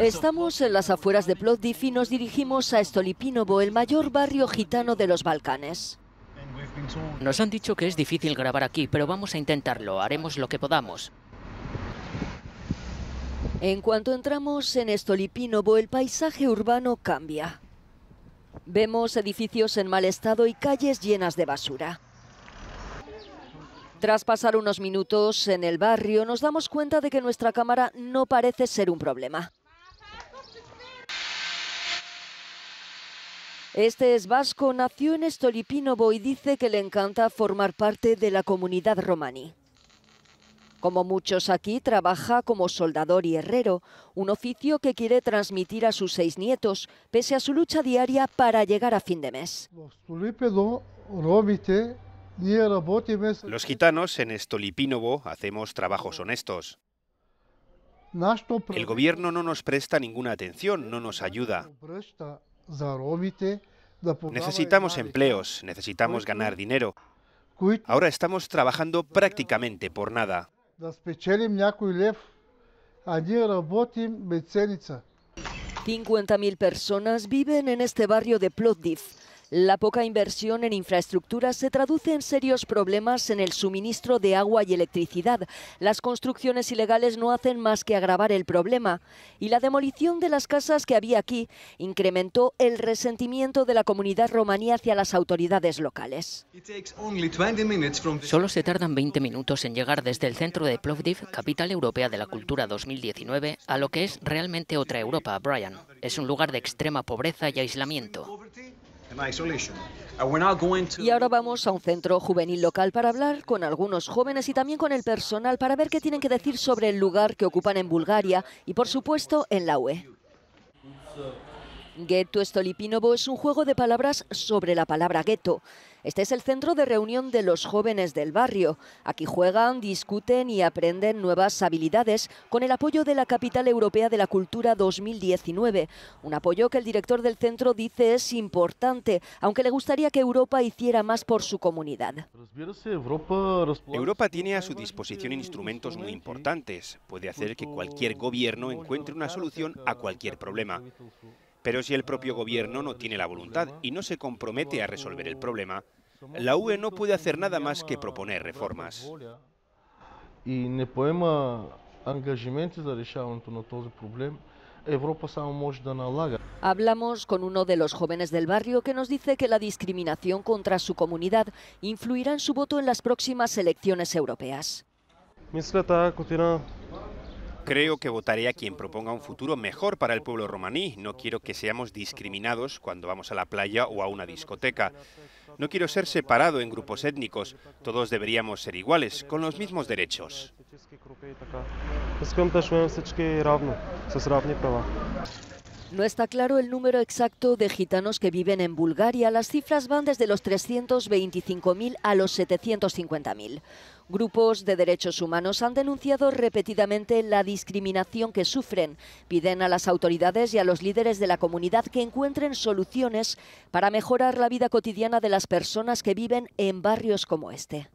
Estamos en las afueras de Plovdiv y nos dirigimos a Stolipinovo, el mayor barrio gitano de los Balcanes. Nos han dicho que es difícil grabar aquí, pero vamos a intentarlo, haremos lo que podamos. En cuanto entramos en Stolipinovo, el paisaje urbano cambia. Vemos edificios en mal estado y calles llenas de basura. Tras pasar unos minutos en el barrio, nos damos cuenta de que nuestra cámara no parece ser un problema. Este es vasco, nació en Estolipinovo y dice que le encanta formar parte de la comunidad romani. Como muchos aquí, trabaja como soldador y herrero, un oficio que quiere transmitir a sus seis nietos, pese a su lucha diaria para llegar a fin de mes. Los gitanos en Stolipinovo hacemos trabajos honestos. El gobierno no nos presta ninguna atención, no nos ayuda. Necesitamos empleos, necesitamos ganar dinero. Ahora estamos trabajando prácticamente por nada. 50.000 personas viven en este barrio de Plovdiv. La poca inversión en infraestructura se traduce en serios problemas en el suministro de agua y electricidad. Las construcciones ilegales no hacen más que agravar el problema. Y la demolición de las casas que había aquí incrementó el resentimiento de la comunidad romaní hacia las autoridades locales. Solo se tardan 20 minutos en llegar desde el centro de Plovdiv, capital europea de la cultura 2019, a lo que es realmente otra Europa, Brian. Es un lugar de extrema pobreza y aislamiento. Y ahora vamos a un centro juvenil local para hablar con algunos jóvenes y también con el personal para ver qué tienen que decir sobre el lugar que ocupan en Bulgaria y, por supuesto, en la UE. Ghetto Stolipinovo es un juego de palabras sobre la palabra gueto. Este es el centro de reunión de los jóvenes del barrio. Aquí juegan, discuten y aprenden nuevas habilidades con el apoyo de la Capital Europea de la Cultura 2019. Un apoyo que el director del centro dice es importante, aunque le gustaría que Europa hiciera más por su comunidad. Europa tiene a su disposición instrumentos muy importantes. Puede hacer que cualquier gobierno encuentre una solución a cualquier problema. Pero si el propio gobierno no tiene la voluntad y no se compromete a resolver el problema, la UE no puede hacer nada más que proponer reformas. Um Hablamos con uno de los jóvenes del barrio que nos dice que la discriminación contra su comunidad influirá en su voto en las próximas elecciones europeas. Creo que votaré a quien proponga un futuro mejor para el pueblo romaní. No quiero que seamos discriminados cuando vamos a la playa o a una discoteca. No quiero ser separado en grupos étnicos. Todos deberíamos ser iguales, con los mismos derechos. No está claro el número exacto de gitanos que viven en Bulgaria. Las cifras van desde los 325.000 a los 750.000. Grupos de derechos humanos han denunciado repetidamente la discriminación que sufren. Piden a las autoridades y a los líderes de la comunidad que encuentren soluciones para mejorar la vida cotidiana de las personas que viven en barrios como este.